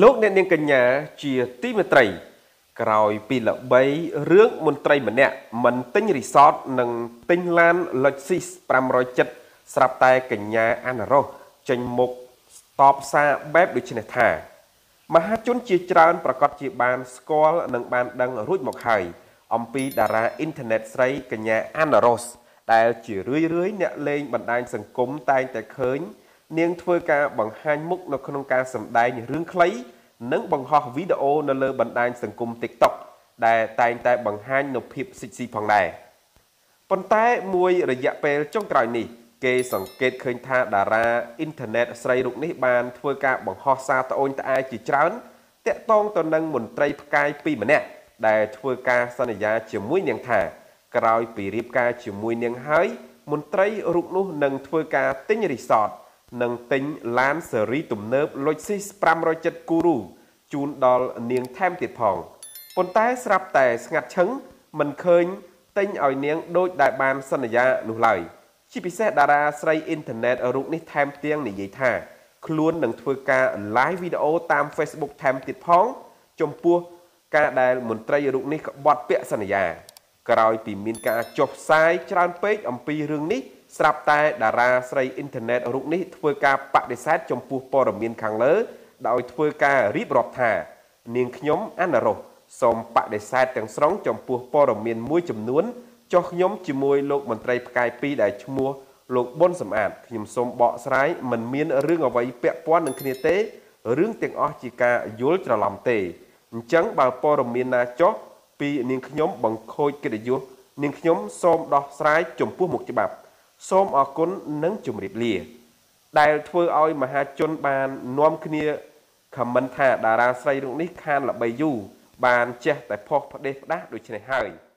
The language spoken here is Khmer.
លោកអ្នកនាងកញ្ញា ជាទីមេត្រីក្រោយពីល្បីរឿងមន្ត្រីម្នាក់មិនទិញរីសតនិងទិញឡាន Lexus 507ស្រាប់តែកញ្ញាអានរ៉ូសចេញមុខតបសារបែបដូចនេះថា មហាជនជាច្រើន ប្រកាសជាបាន ស្គាល់និងបានដឹងរួចមកហើយអំពីតារាអ៊ីនធឺណិតស្រីកញ្ញាអានរ៉ូសដែល ជារឿយៗអ្នកលេង បណ្ដាញសង្គមតែងតែឃើញនាងធ្វើការបង្ហាញមុខនៅក្នុងការសម្ដែងរឿងខ្លី និងបង្ហោះវីដេអូនៅលើបណ្ដាញសង្គម TikTok ដែល តែងតែ បង្ហាញនៅភាពសិចស៊ីផងដែរប៉ុន្តែមួយរយៈពេល ចុងក្រោយនេះ គេ សង្កេតឃើញថាតារាអ៊ីនធឺណិតស្រីរូបនេះ បានធ្វើការបង្ហោះសារត្អូញត្អែជាច្រើនតាក់ទងទៅនឹងមន្ត្រីផ្កាយពីរម្នាក់ ដែលធ្វើការសន្យាជាមួយនាងថាក្រោយពីរៀបការជាមួយនាងហើយ មន្ត្រីរូបនោះនឹងធ្វើការទិញរីសតនិងទិញឡានស៊េរីទំនើប Lexus 507 Guru ជូនដល់នាងថែមទៀតផងប៉ុន្តែស្រាប់តែស្ងាត់ឈឹងមិនឃើញទិញឲ្យនាងដូចដែលបានសន្យានោះឡើយជាពិសេសតារាស្រីអ៊ីនធឺណិតរូបនេះថែមទាំងនិយាយថាខ្លួននឹងធ្វើការ live វីដេអូតាម Facebook ថែមទៀតផងចំពោះការដែលមន្ត្រីរូបនេះក្បត់ពាក្យសន្យាក្រោយពីមានការចុះផ្សាយច្រើនពេកអំពីរឿងនេះស្រាប់តែតារាស្រីអ៊ីនធឺណិតរូបនេះធ្វើការបដិសេធចំពោះព័ត៌មានខាងលើ ដោយធ្វើការរៀបរាប់ថា នាងខ្ញុំអនរោសសូមបដិសេធទាំងស្រុងចំពោះព័ត៌មានមួយចំនួនចុះខ្ញុំជាមួយលោកមន្ត្រីផ្កាយ2ដែលឈ្មោះលោកប៊ុនសំអាតខ្ញុំសូមបកស្រាយមិនមានរឿងអ្វីពាក់ព័ន្ធនឹងគ្នាទេរឿងទាំងអស់ជាការយល់ច្រឡំទេអញ្ចឹងបើព័ត៌មានណាចុះពីនាងខ្ញុំបង្ខូចកិត្តិយសនាងខ្ញុំ សូមដោះស្រាយចំពោះមុខច្បាប់សូមអរគុណនិងជម្រាបលា ដែលធ្វើឲ្យមហាជនបាន នាំគ្នាខមមិនថាតារាស្រីរូបនេះខាន ល្បីយូរបានចេះតែផុសផ្ដេសផ្ដាស់ដូច្នេះហើយ។